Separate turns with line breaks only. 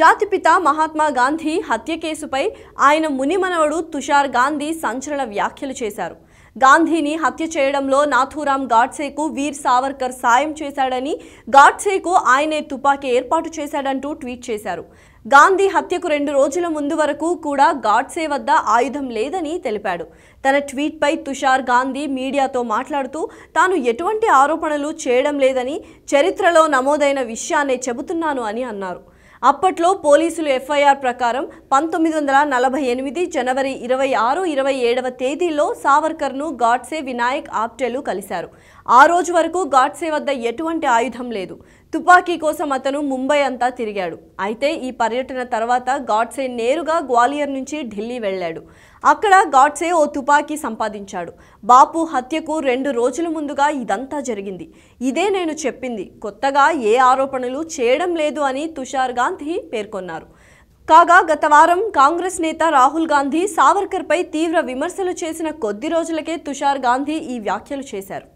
జాతిపిత మహాత్మా గాంధీ హత్య కేసుపై ఆయన మునిమనవడు తుషార్ గాంధీ సంచలన వ్యాఖ్యలు చేశారు గాంధీని హత్య చేయడంలో నాథూరాం గాడ్సేకు వీర్ సావర్కర్ సాయం చేశాడని గాడ్సేకు ఆయనే తుపాకీ ఏర్పాటు చేశాడంటూ ట్వీట్ చేశారు గాంధీ హత్యకు రెండు రోజుల ముందు వరకు కూడా గాడ్సే వద్ద ఆయుధం లేదని తెలిపాడు తన ట్వీట్పై తుషార్ గాంధీ మీడియాతో మాట్లాడుతూ తాను ఎటువంటి ఆరోపణలు చేయడం లేదని చరిత్రలో నమోదైన విషయాన్నే చెబుతున్నాను అని అన్నారు అప్పట్లో పోలీసులు ఎఫ్ఐఆర్ ప్రకారం పంతొమ్మిది వందల నలభై ఎనిమిది జనవరి ఇరవై ఆరు ఇరవై ఏడవ తేదీలో సావర్కర్ను గాడ్సే వినాయక్ ఆప్టేలు కలిశారు ఆ రోజు వరకు గాడ్సే వద్ద ఎటువంటి ఆయుధం లేదు తుపాకీ కోసం అతను ముంబై అంతా తిరిగాడు అయితే ఈ పర్యటన తర్వాత గాడ్సే నేరుగా గ్వాలియర్ నుంచి ఢిల్లీ వెళ్ళాడు అక్కడ గాడ్సే ఓ తుపాకీ సంపాదించాడు బాపు హత్యకు రెండు రోజుల ముందుగా ఇదంతా జరిగింది ఇదే నేను చెప్పింది కొత్తగా ఏ ఆరోపణలు చేయడం లేదు అని తుషార్ గాంధీ పేర్కొన్నారు కాగా గత వారం కాంగ్రెస్ నేత రాహుల్ గాంధీ సావర్కర్పై తీవ్ర విమర్శలు చేసిన కొద్ది రోజులకే తుషార్ గాంధీ ఈ వ్యాఖ్యలు చేశారు